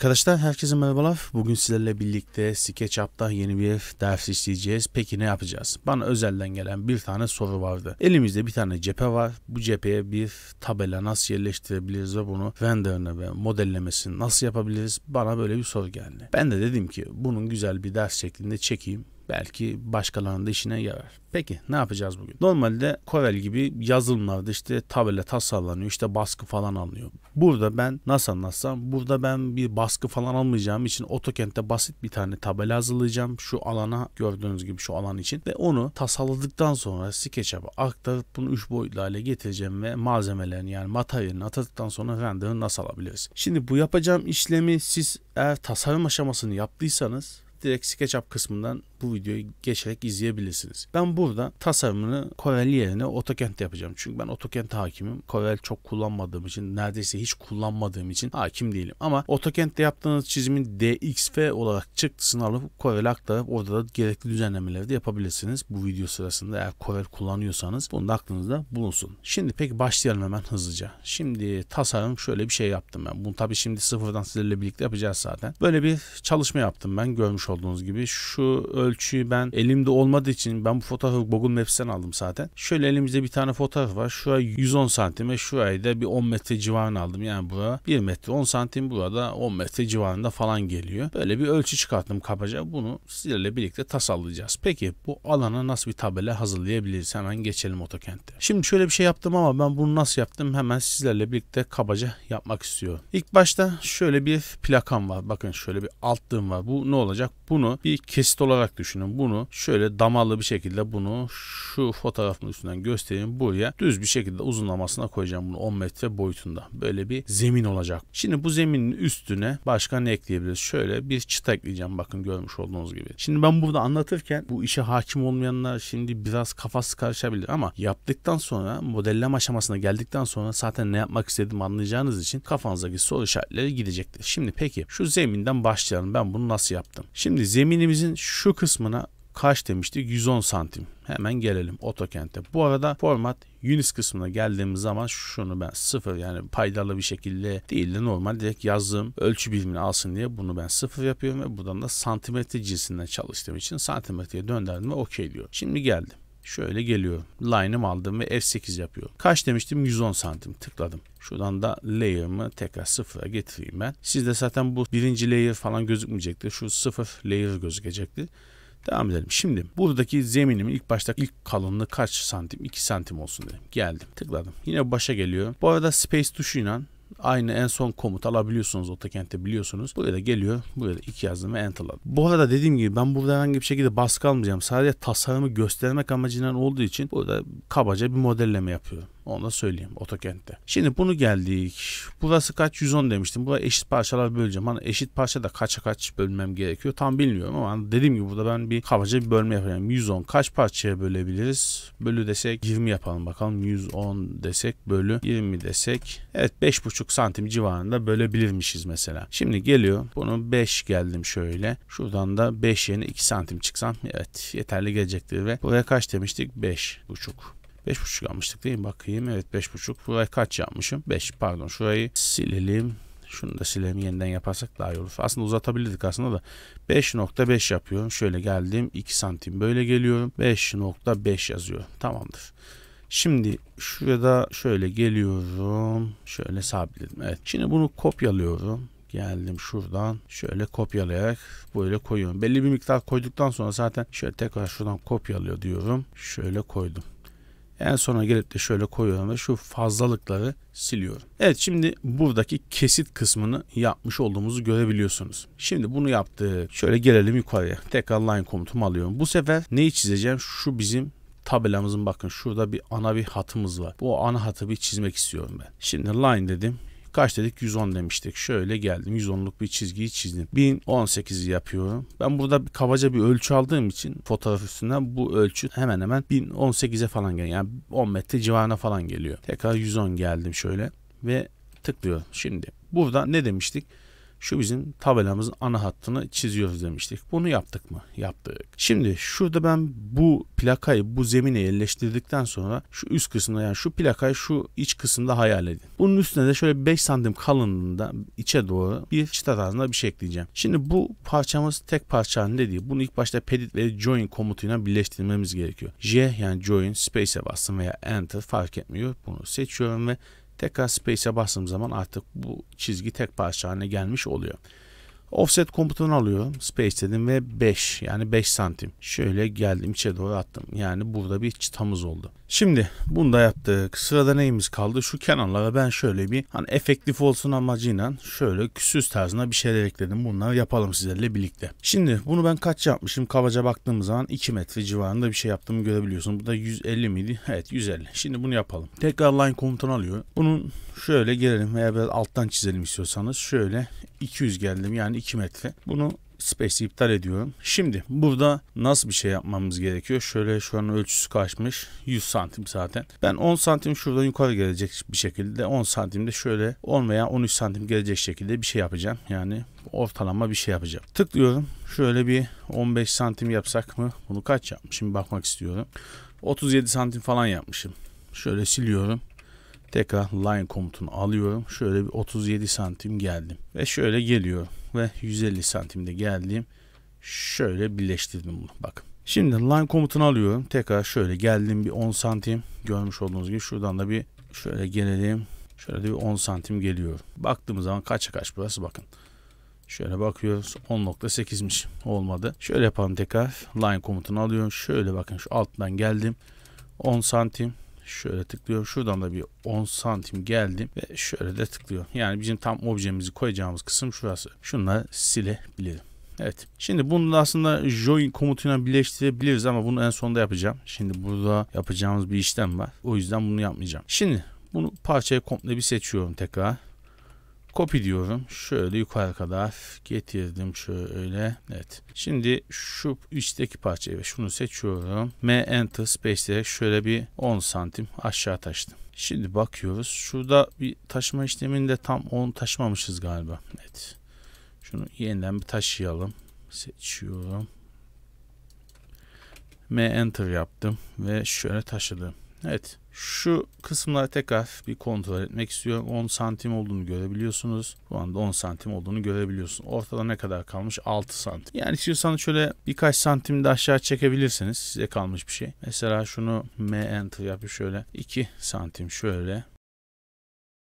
Arkadaşlar herkese merhabalar. Bugün sizlerle birlikte SketchUp'ta yeni bir ders işleyeceğiz. Peki ne yapacağız? Bana özelden gelen bir tane soru vardı. Elimizde bir tane cephe var. Bu cepheye bir tabela nasıl yerleştirebiliriz ve bunu renderını ve modellemesini nasıl yapabiliriz? Bana böyle bir soru geldi. Ben de dedim ki bunun güzel bir ders şeklinde çekeyim belki başkalarının işine yarar. Peki ne yapacağız bugün? Normalde Corel gibi yazılımlarda işte tabela tasarlanıyor işte baskı falan alınıyor. Burada ben nasıl anlatsam burada ben bir baskı falan almayacağım için AutoCAD'de basit bir tane tabela hazırlayacağım. Şu alana gördüğünüz gibi şu alan için ve onu tasarladıktan sonra SketchUp'a aktarıp bunu 3 boyutlu hale getireceğim ve malzemelerin yani materyalini atadıktan sonra render'ı nasıl alabiliriz? Şimdi bu yapacağım işlemi siz eğer tasarım aşamasını yaptıysanız direkt SketchUp kısmından bu videoyu geçerek izleyebilirsiniz. Ben burada tasarımını Corel yerine AutoCAD'de yapacağım. Çünkü ben AutoCAD hakimim. Corel çok kullanmadığım için neredeyse hiç kullanmadığım için hakim değilim. Ama AutoCAD'de yaptığınız çizimin DXF olarak çıktısını alıp Corel'e aktarıp orada da gerekli düzenlemeleri de yapabilirsiniz. Bu video sırasında eğer Corel kullanıyorsanız bunu da aklınızda bulunsun. Şimdi peki başlayalım hemen hızlıca. Şimdi tasarım şöyle bir şey yaptım ben. Bunu tabii şimdi sıfırdan sizlerle birlikte yapacağız zaten. Böyle bir çalışma yaptım ben görmüş görmüş olduğunuz gibi şu ölçüyü ben elimde olmadığı için ben bu fotoğrafı Google Maps'ten aldım zaten. Şöyle elimizde bir tane fotoğraf var. Şuraya 110 santime şurayı da bir 10 metre civarına aldım. Yani bura 1 metre 10 santim burada 10 metre civarında falan geliyor. Böyle bir ölçü çıkarttım kabaca. Bunu sizlerle birlikte tasarlayacağız. Peki bu alana nasıl bir tabela hazırlayabiliriz? Hemen geçelim otokente Şimdi şöyle bir şey yaptım ama ben bunu nasıl yaptım hemen sizlerle birlikte kabaca yapmak istiyorum. İlk başta şöyle bir plakam var. Bakın şöyle bir altlığım var. Bu ne olacak? Bunu bir kesit olarak düşünün. Bunu şöyle damalı bir şekilde bunu şu fotoğrafın üstünden göstereyim. Buraya düz bir şekilde uzunlamasına koyacağım bunu 10 metre boyutunda. Böyle bir zemin olacak. Şimdi bu zeminin üstüne başka ne ekleyebiliriz? Şöyle bir çıta ekleyeceğim bakın görmüş olduğunuz gibi. Şimdi ben burada anlatırken bu işe hakim olmayanlar şimdi biraz kafası karışabilir ama yaptıktan sonra modelleme aşamasına geldikten sonra zaten ne yapmak istediğimi anlayacağınız için kafanızdaki soru işaretleri gidecektir. Şimdi peki şu zeminden başlayalım. Ben bunu nasıl yaptım? Şimdi Şimdi zeminimizin şu kısmına kaç demiştik? 110 santim. Hemen gelelim AutoCAD'e. Bu arada format Unis kısmına geldiğimiz zaman şunu ben sıfır yani paydalı bir şekilde değil de normal direkt yazdığım ölçü birimini alsın diye bunu ben sıfır yapıyorum ve buradan da santimetre cinsinden çalıştığım için santimetreye döndürdüm ve okey diyor. Şimdi geldim. Şöyle geliyor. Line'ımı aldım ve F8 yapıyor. Kaç demiştim? 110 santim. Tıkladım. Şuradan da layer'ımı tekrar sıfıra getireyim ben. Sizde zaten bu birinci layer falan gözükmeyecekti. Şu sıfır layer gözükecekti. Devam edelim. Şimdi buradaki zeminimin ilk başta ilk kalınlığı kaç santim? 2 santim olsun dedim. Geldim. Tıkladım. Yine başa geliyor. Bu arada space tuşuyla Aynı en son komut alabiliyorsunuz AutoCAD'de biliyorsunuz. Buraya da geliyor. Buraya da 2 yazdım ve enterladım. Bu arada dediğim gibi ben burada herhangi bir şekilde baskı almayacağım. Sadece tasarımı göstermek amacından olduğu için burada kabaca bir modelleme yapıyorum. Onu da söyleyeyim otokente. Şimdi bunu geldik. Burası kaç? 110 demiştim. Burayı eşit parçalar böleceğim. Hani eşit parça da kaça kaç bölmem gerekiyor tam bilmiyorum ama hani dediğim gibi burada ben bir kabaca bir bölme yapacağım. 110 kaç parçaya bölebiliriz? Bölü desek 20 yapalım bakalım. 110 desek bölü 20 desek. Evet 5,5 santim civarında bölebilirmişiz mesela. Şimdi geliyor. Bunu 5 geldim şöyle. Şuradan da 5 yerine 2 santim çıksam evet yeterli gelecektir ve buraya kaç demiştik? 5,5. Beş buçuk almıştık değil mi? Bakayım evet beş buçuk. Burayı kaç yapmışım? Beş. pardon şurayı silelim. Şunu da silelim yeniden yaparsak daha iyi olur. Aslında uzatabilirdik aslında da 5.5 yapıyorum. Şöyle geldim 2 santim böyle geliyorum. 5.5 yazıyorum. Tamamdır. Şimdi şurada şöyle geliyorum. Şöyle sabitledim. Evet. Şimdi bunu kopyalıyorum geldim şuradan şöyle kopyalayarak böyle koyuyorum. Belli bir miktar koyduktan sonra zaten şöyle tekrar şuradan kopyalıyor diyorum. Şöyle koydum. En sona gelip de şöyle koyuyorum ve şu fazlalıkları siliyorum. Evet şimdi buradaki kesit kısmını yapmış olduğumuzu görebiliyorsunuz. Şimdi bunu yaptık. Şöyle gelelim yukarıya. Tekrar line komutumu alıyorum. Bu sefer neyi çizeceğim? Şu bizim tabelamızın bakın şurada bir ana bir hatımız var. Bu ana hatı bir çizmek istiyorum ben. Şimdi line dedim. Kaç dedik? 110 demiştik. Şöyle geldim. 110'luk bir çizgiyi çizdim. 1018'i yapıyorum. Ben burada bir kabaca bir ölçü aldığım için fotoğraf üstünden bu ölçü hemen hemen 1018'e falan geliyor. Yani 10 metre civarına falan geliyor. Tekrar 110 geldim şöyle ve tıklıyorum. Şimdi burada ne demiştik? şu bizim tabelamızın ana hattını çiziyoruz demiştik. Bunu yaptık mı? Yaptık. Şimdi şurada ben bu plakayı bu zemine yerleştirdikten sonra şu üst kısımda yani şu plakayı şu iç kısımda hayal edin. Bunun üstüne de şöyle 5 santim kalınlığında içe doğru bir çıta tarzında bir şey ekleyeceğim. Şimdi bu parçamız tek parça halinde değil. Bunu ilk başta pedit ve join komutuyla birleştirmemiz gerekiyor. J yani join space'e bastım veya enter fark etmiyor. Bunu seçiyorum ve Tekrar space'e bastığım zaman artık bu çizgi tek parça haline gelmiş oluyor. Offset komutunu alıyor, Space dedim ve 5 yani 5 santim. Şöyle geldim içe doğru attım. Yani burada bir çıtamız oldu. Şimdi bunu da yaptık. Sırada neyimiz kaldı? Şu kenarlara ben şöyle bir hani efektif olsun amacıyla şöyle küsüz tarzına bir şeyler ekledim. Bunları yapalım sizlerle birlikte. Şimdi bunu ben kaç yapmışım? Kabaca baktığımız zaman 2 metre civarında bir şey yaptığımı görebiliyorsun. Bu da 150 miydi? Evet 150. Şimdi bunu yapalım. Tekrar line komutunu alıyor. Bunun şöyle gelelim veya biraz alttan çizelim istiyorsanız. Şöyle 200 geldim yani 2 metre. Bunu space'i iptal ediyorum. Şimdi burada nasıl bir şey yapmamız gerekiyor? Şöyle şu an ölçüsü kaçmış. 100 santim zaten. Ben 10 santim şuradan yukarı gelecek bir şekilde 10 santim de şöyle 10 veya 13 santim gelecek şekilde bir şey yapacağım. Yani ortalama bir şey yapacağım. Tıklıyorum. Şöyle bir 15 santim yapsak mı? Bunu kaç yapmışım bakmak istiyorum. 37 santim falan yapmışım. Şöyle siliyorum. Tekrar line komutunu alıyorum. Şöyle bir 37 santim geldim. Ve şöyle geliyorum. Ve 150 santimde geldim. Şöyle birleştirdim bunu. Bakın. Şimdi line komutunu alıyorum. Tekrar şöyle geldim bir 10 santim. Görmüş olduğunuz gibi şuradan da bir şöyle gelelim. Şöyle bir 10 santim geliyor. Baktığımız zaman kaça kaç burası bakın. Şöyle bakıyoruz 10.8'miş olmadı. Şöyle yapalım tekrar line komutunu alıyorum. Şöyle bakın şu alttan geldim. 10 santim Şöyle tıklıyorum. Şuradan da bir 10 santim geldim ve şöyle de tıklıyorum. Yani bizim tam objemizi koyacağımız kısım şurası. Şunları silebilirim. Evet. Şimdi bunu da aslında join komutuyla birleştirebiliriz ama bunu en sonda yapacağım. Şimdi burada yapacağımız bir işlem var. O yüzden bunu yapmayacağım. Şimdi bunu parçaya komple bir seçiyorum tekrar. Copy diyorum. Şöyle yukarı kadar getirdim şöyle. Evet. Şimdi şu üstteki parçayı ve şunu seçiyorum. M Enter Space diyerek şöyle bir 10 santim aşağı taştım. Şimdi bakıyoruz. Şurada bir taşıma işleminde tam 10 taşmamışız galiba. Evet. Şunu yeniden bir taşıyalım. Seçiyorum. M Enter yaptım ve şöyle taşıdım. Evet şu kısımları tekrar bir kontrol etmek istiyorum. 10 santim olduğunu görebiliyorsunuz. Şu anda 10 santim olduğunu görebiliyorsun. Ortada ne kadar kalmış? 6 santim. Yani istiyorsanız şöyle birkaç santim de aşağı çekebilirsiniz. Size kalmış bir şey. Mesela şunu M enter yapıp şöyle 2 santim şöyle.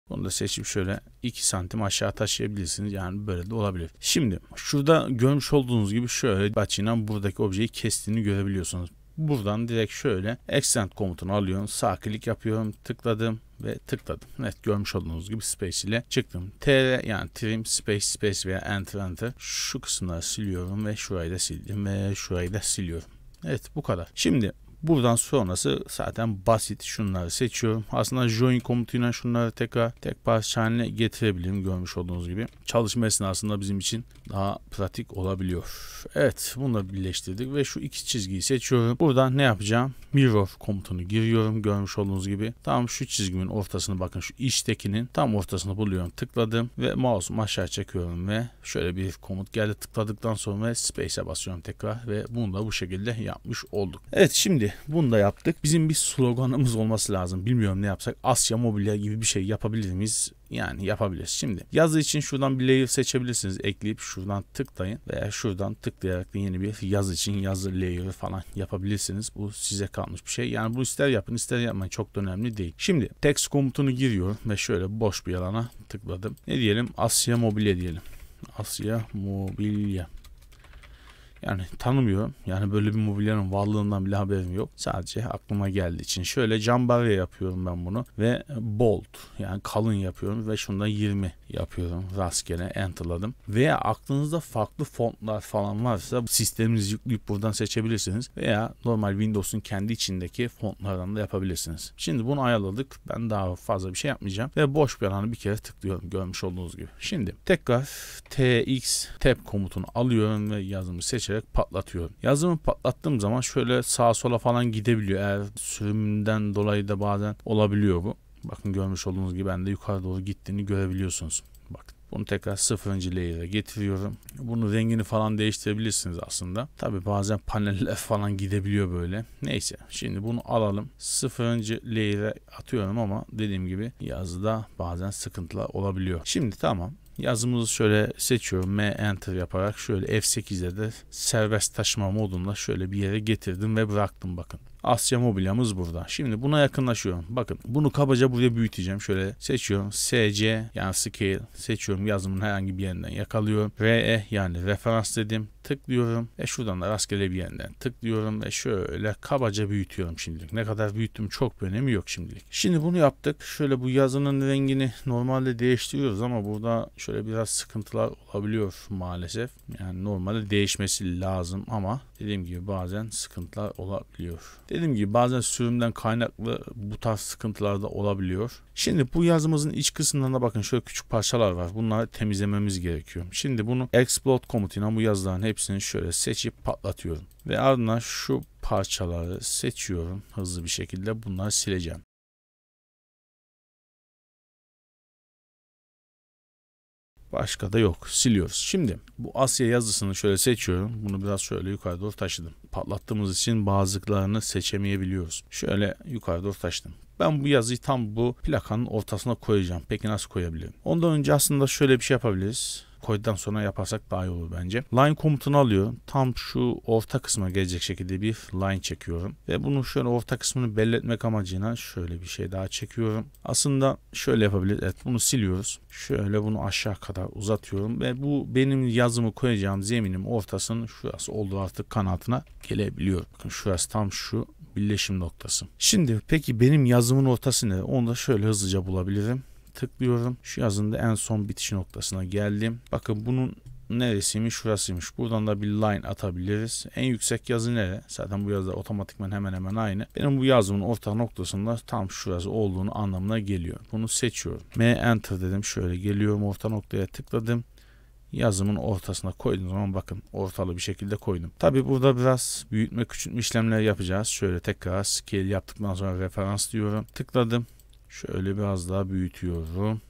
Bunu da seçip şöyle 2 santim aşağı taşıyabilirsiniz. Yani böyle de olabilir. Şimdi şurada görmüş olduğunuz gibi şöyle baçinan buradaki objeyi kestiğini görebiliyorsunuz. Buradan direkt şöyle extend komutunu alıyorum. Sağ klik yapıyorum. Tıkladım ve tıkladım. Evet görmüş olduğunuz gibi space ile çıktım. TR yani trim space space veya enter enter şu kısımları siliyorum ve şurayı da sildim ve şurayı da siliyorum. Evet bu kadar. Şimdi Buradan sonrası zaten basit. Şunları seçiyorum. Aslında join komutuyla şunları tekrar tek parça haline getirebilirim görmüş olduğunuz gibi. Çalışma esnasında bizim için daha pratik olabiliyor. Evet bunu da birleştirdik ve şu iki çizgiyi seçiyorum. Buradan ne yapacağım? Mirror komutunu giriyorum görmüş olduğunuz gibi. Tam şu çizgimin ortasını bakın şu içtekinin tam ortasını buluyorum. Tıkladım ve mouse'umu aşağı çekiyorum ve şöyle bir komut geldi. Tıkladıktan sonra space'e basıyorum tekrar ve bunu da bu şekilde yapmış olduk. Evet şimdi bunu da yaptık. Bizim bir sloganımız olması lazım. Bilmiyorum ne yapsak. Asya mobilya gibi bir şey yapabilir miyiz? Yani yapabiliriz. Şimdi yazı için şuradan bir layer seçebilirsiniz. Ekleyip şuradan tıklayın veya şuradan tıklayarak da yeni bir yazı için yazı layer'ı falan yapabilirsiniz. Bu size kalmış bir şey. Yani bu ister yapın ister yapmayın çok da önemli değil. Şimdi text komutunu giriyorum ve şöyle boş bir alana tıkladım. Ne diyelim? Asya mobilya diyelim. Asya mobilya. Yani tanımıyorum. Yani böyle bir mobilyanın varlığından bile haberim yok. Sadece aklıma geldiği için. Şöyle cam cambarya yapıyorum ben bunu ve bold yani kalın yapıyorum ve şunda 20 yapıyorum. Rastgele enterladım. Veya aklınızda farklı fontlar falan varsa sisteminizi yükleyip buradan seçebilirsiniz. Veya normal Windows'un kendi içindeki fontlardan da yapabilirsiniz. Şimdi bunu ayarladık. Ben daha fazla bir şey yapmayacağım. Ve boş bir alanı bir kere tıklıyorum görmüş olduğunuz gibi. Şimdi tekrar tx tab komutunu alıyorum ve yazımı seçiyorum açarak patlatıyor. Yazımı patlattığım zaman şöyle sağa sola falan gidebiliyor. Eğer sürümden dolayı da bazen olabiliyor bu. Bakın görmüş olduğunuz gibi ben de yukarı doğru gittiğini görebiliyorsunuz. Bakın. Bunu tekrar sıfırıncı layer'a getiriyorum. Bunun rengini falan değiştirebilirsiniz aslında. Tabi bazen paneller falan gidebiliyor böyle. Neyse şimdi bunu alalım. Sıfırıncı layer'a atıyorum ama dediğim gibi yazıda bazen sıkıntılar olabiliyor. Şimdi tamam Yazımızı şöyle seçiyorum. M enter yaparak şöyle F8'de de serbest taşıma modunda şöyle bir yere getirdim ve bıraktım bakın. Asya mobilyamız burada. Şimdi buna yakınlaşıyorum. Bakın bunu kabaca buraya büyüteceğim. Şöyle seçiyorum. SC yani scale seçiyorum. Yazımın herhangi bir yerinden yakalıyorum. RE yani referans dedim tıklıyorum ve şuradan da rastgele bir yerinden tıklıyorum ve şöyle kabaca büyütüyorum şimdilik. Ne kadar büyüttüm çok bir önemi yok şimdilik. Şimdi bunu yaptık. Şöyle bu yazının rengini normalde değiştiriyoruz ama burada şöyle biraz sıkıntılar olabiliyor maalesef. Yani normalde değişmesi lazım ama dediğim gibi bazen sıkıntılar olabiliyor. Dediğim gibi bazen sürümden kaynaklı bu tarz sıkıntılar da olabiliyor. Şimdi bu yazımızın iç da bakın şöyle küçük parçalar var. Bunları temizlememiz gerekiyor. Şimdi bunu explode komutuyla bu yazıların hepsini şöyle seçip patlatıyorum. Ve ardından şu parçaları seçiyorum hızlı bir şekilde bunları sileceğim. Başka da yok. Siliyoruz. Şimdi bu Asya yazısını şöyle seçiyorum. Bunu biraz şöyle yukarı doğru taşıdım. Patlattığımız için bazılarını seçemeyebiliyoruz. Şöyle yukarı doğru taşıdım. Ben bu yazıyı tam bu plakanın ortasına koyacağım. Peki nasıl koyabilirim? Ondan önce aslında şöyle bir şey yapabiliriz. COD'dan sonra yaparsak daha iyi olur bence. Line komutunu alıyor. Tam şu orta kısma gelecek şekilde bir line çekiyorum. Ve bunu şöyle orta kısmını belletmek etmek amacıyla şöyle bir şey daha çekiyorum. Aslında şöyle yapabiliriz. Evet bunu siliyoruz. Şöyle bunu aşağı kadar uzatıyorum. Ve bu benim yazımı koyacağım zeminim ortasının şurası oldu artık kanatına gelebiliyor. Bakın şurası tam şu birleşim noktası. Şimdi peki benim yazımın ortası ne? Onu da şöyle hızlıca bulabilirim tıklıyorum. Şu yazında en son bitiş noktasına geldim. Bakın bunun neresiymiş şurasıymış. Buradan da bir line atabiliriz. En yüksek yazı nere? Zaten bu yazı otomatikman hemen hemen aynı. Benim bu yazımın orta noktasında tam şurası olduğunu anlamına geliyor. Bunu seçiyorum. M enter dedim. Şöyle geliyorum orta noktaya tıkladım yazımın ortasına koyduğum zaman bakın ortalı bir şekilde koydum. Tabi burada biraz büyütme küçültme işlemler yapacağız. Şöyle tekrar scale yaptıktan sonra referans diyorum. Tıkladım. Şöyle biraz daha büyütüyorum.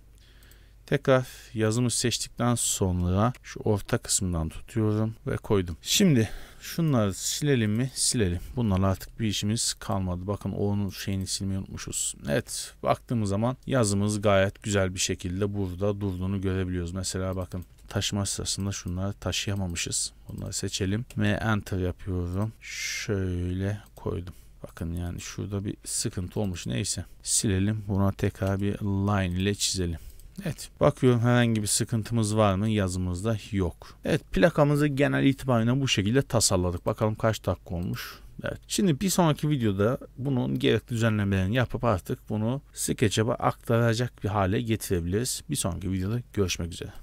Tekrar yazımı seçtikten sonra şu orta kısmından tutuyorum ve koydum. Şimdi şunları silelim mi? Silelim. Bunlarla artık bir işimiz kalmadı. Bakın onun şeyini silmeyi unutmuşuz. Evet baktığımız zaman yazımız gayet güzel bir şekilde burada durduğunu görebiliyoruz. Mesela bakın taşıma sırasında şunları taşıyamamışız. Bunları seçelim ve enter yapıyorum. Şöyle koydum. Bakın yani şurada bir sıkıntı olmuş. Neyse silelim. Buna tekrar bir line ile çizelim. Evet bakıyorum herhangi bir sıkıntımız var mı yazımızda yok. Evet plakamızı genel itibariyle bu şekilde tasarladık. Bakalım kaç dakika olmuş. Evet. Şimdi bir sonraki videoda bunun gerekli düzenlemelerini yapıp artık bunu SketchUp'a aktaracak bir hale getirebiliriz. Bir sonraki videoda görüşmek üzere.